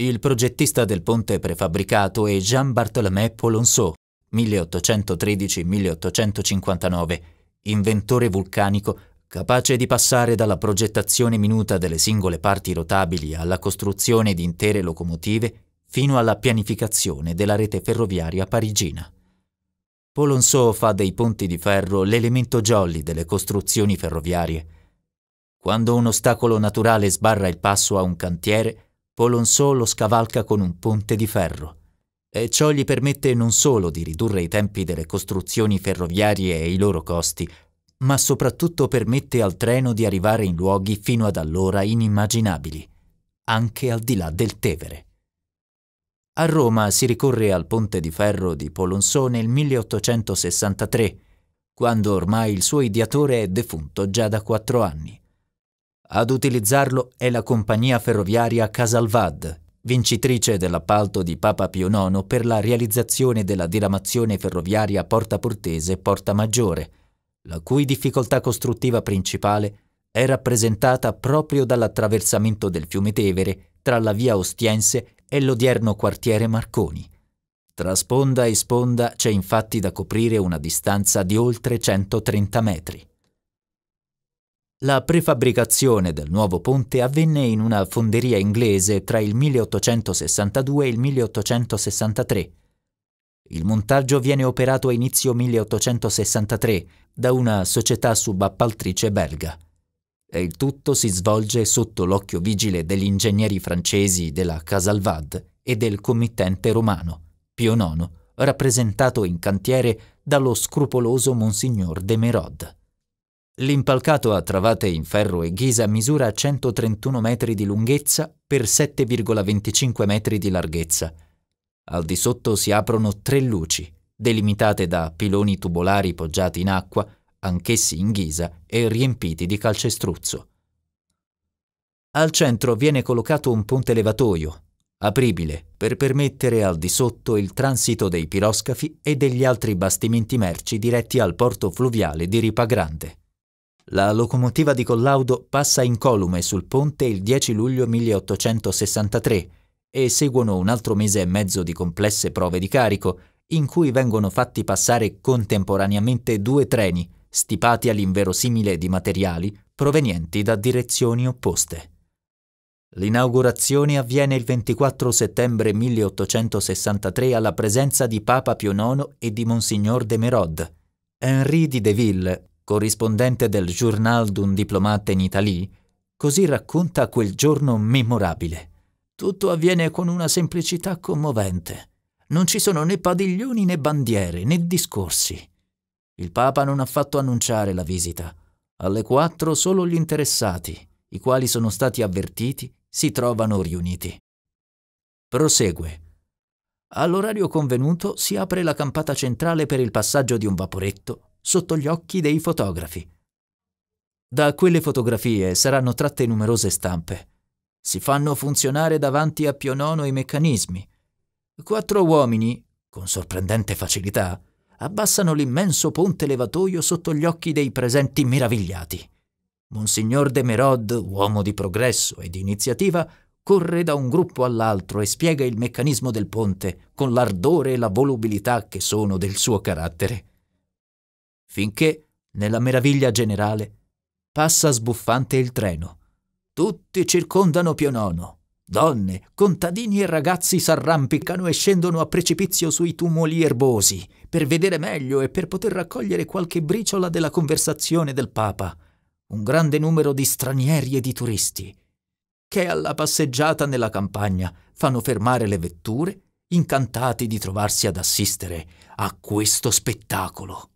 Il progettista del ponte prefabbricato è Jean Bartholomé Polonceau, 1813-1859, inventore vulcanico capace di passare dalla progettazione minuta delle singole parti rotabili alla costruzione di intere locomotive fino alla pianificazione della rete ferroviaria parigina. Polonceau fa dei ponti di ferro l'elemento jolly delle costruzioni ferroviarie. Quando un ostacolo naturale sbarra il passo a un cantiere, Polonceau lo scavalca con un ponte di ferro. E ciò gli permette non solo di ridurre i tempi delle costruzioni ferroviarie e i loro costi, ma soprattutto permette al treno di arrivare in luoghi fino ad allora inimmaginabili, anche al di là del Tevere. A Roma si ricorre al ponte di ferro di Polonso nel 1863, quando ormai il suo ideatore è defunto già da quattro anni. Ad utilizzarlo è la compagnia ferroviaria Casalvad, vincitrice dell'appalto di Papa Pio IX per la realizzazione della diramazione ferroviaria Porta Portese-Porta Maggiore, la cui difficoltà costruttiva principale è rappresentata proprio dall'attraversamento del fiume Tevere tra la via Ostiense è l'odierno quartiere Marconi. Tra sponda e sponda c'è infatti da coprire una distanza di oltre 130 metri. La prefabbricazione del nuovo ponte avvenne in una fonderia inglese tra il 1862 e il 1863. Il montaggio viene operato a inizio 1863 da una società subappaltrice belga e il tutto si svolge sotto l'occhio vigile degli ingegneri francesi della Casalvad e del committente romano, Pio IX, rappresentato in cantiere dallo scrupoloso Monsignor de Merod. L'impalcato a travate in ferro e ghisa misura 131 metri di lunghezza per 7,25 metri di larghezza. Al di sotto si aprono tre luci, delimitate da piloni tubolari poggiati in acqua, anch'essi in ghisa e riempiti di calcestruzzo. Al centro viene collocato un ponte levatoio, apribile per permettere al di sotto il transito dei piroscafi e degli altri bastimenti merci diretti al porto fluviale di Ripa Grande. La locomotiva di collaudo passa incolume sul ponte il 10 luglio 1863 e seguono un altro mese e mezzo di complesse prove di carico in cui vengono fatti passare contemporaneamente due treni stipati all'inverosimile di materiali provenienti da direzioni opposte. L'inaugurazione avviene il 24 settembre 1863 alla presenza di Papa Pio IX e di Monsignor de Merode. Henri de Deville, corrispondente del Journal d'un diplomate in Italie, così racconta quel giorno memorabile. Tutto avviene con una semplicità commovente. Non ci sono né padiglioni né bandiere né discorsi. Il Papa non ha fatto annunciare la visita. Alle quattro solo gli interessati, i quali sono stati avvertiti, si trovano riuniti. Prosegue. All'orario convenuto si apre la campata centrale per il passaggio di un vaporetto sotto gli occhi dei fotografi. Da quelle fotografie saranno tratte numerose stampe. Si fanno funzionare davanti a Pio IX i meccanismi. Quattro uomini, con sorprendente facilità, abbassano l'immenso ponte levatoio sotto gli occhi dei presenti meravigliati. Monsignor de Merod, uomo di progresso e di iniziativa, corre da un gruppo all'altro e spiega il meccanismo del ponte con l'ardore e la volubilità che sono del suo carattere. Finché, nella meraviglia generale, passa sbuffante il treno. Tutti circondano Pio Nono. Donne, contadini e ragazzi s'arrampicano e scendono a precipizio sui tumuli erbosi per vedere meglio e per poter raccogliere qualche briciola della conversazione del Papa. Un grande numero di stranieri e di turisti che alla passeggiata nella campagna fanno fermare le vetture, incantati di trovarsi ad assistere a questo spettacolo.